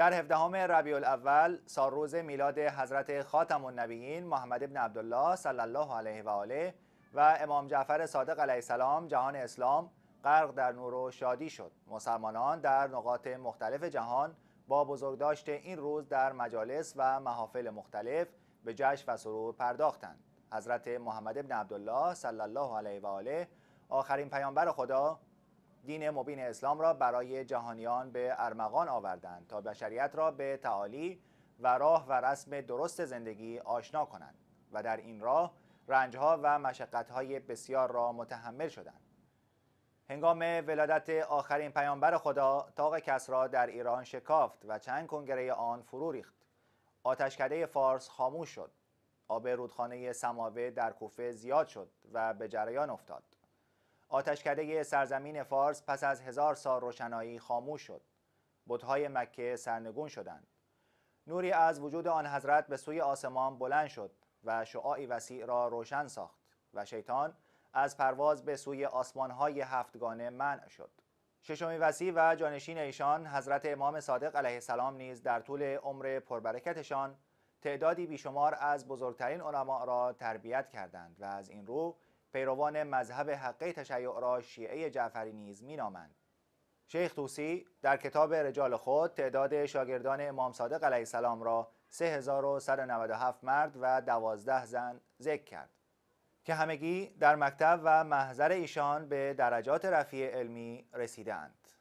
در هفدهم ربیع الاول روز میلاد حضرت خاتم النبیین محمد ابن عبدالله صلی الله علیه و آله و امام جعفر صادق علیه السلام جهان اسلام غرق در نور و شادی شد مسلمانان در نقاط مختلف جهان با بزرگداشت این روز در مجالس و محافل مختلف به جشن و سرور پرداختند حضرت محمد ابن عبدالله صلی الله علیه و آله آخرین پیامبر خدا دین مبین اسلام را برای جهانیان به ارمغان آوردند تا بشریت را به تعالی و راه و رسم درست زندگی آشنا کنند و در این راه رنجها و مشقتهای بسیار را متحمل شدند هنگام ولادت آخرین پیامبر خدا تاق کسرا در ایران شکافت و چند کنگره آن فرو ریخت آتشکده فارس خاموش شد آب رودخانه سماوه در کوفه زیاد شد و به جریان افتاد آتشکده سرزمین فارس پس از هزار سال روشنایی خاموش شد بتهای مکه سرنگون شدند نوری از وجود آن حضرت به سوی آسمان بلند شد و شعاعی وسیع را روشن ساخت و شیطان از پرواز به سوی آسمانهای هفتگانه منع شد ششمی وسیع و جانشین ایشان حضرت امام صادق علیه السلام نیز در طول عمر پربرکتشان تعدادی بیشمار از بزرگترین علما را تربیت کردند و از این رو پیروان مذهب حقه تشیع را شیعه جعفری نیز مینامند شیخ توسی در کتاب رجال خود تعداد شاگردان امام صادق علیه السلام را 3197 مرد و 12 زن ذکر کرد که همگی در مکتب و محضر ایشان به درجات رفیع علمی رسیدند.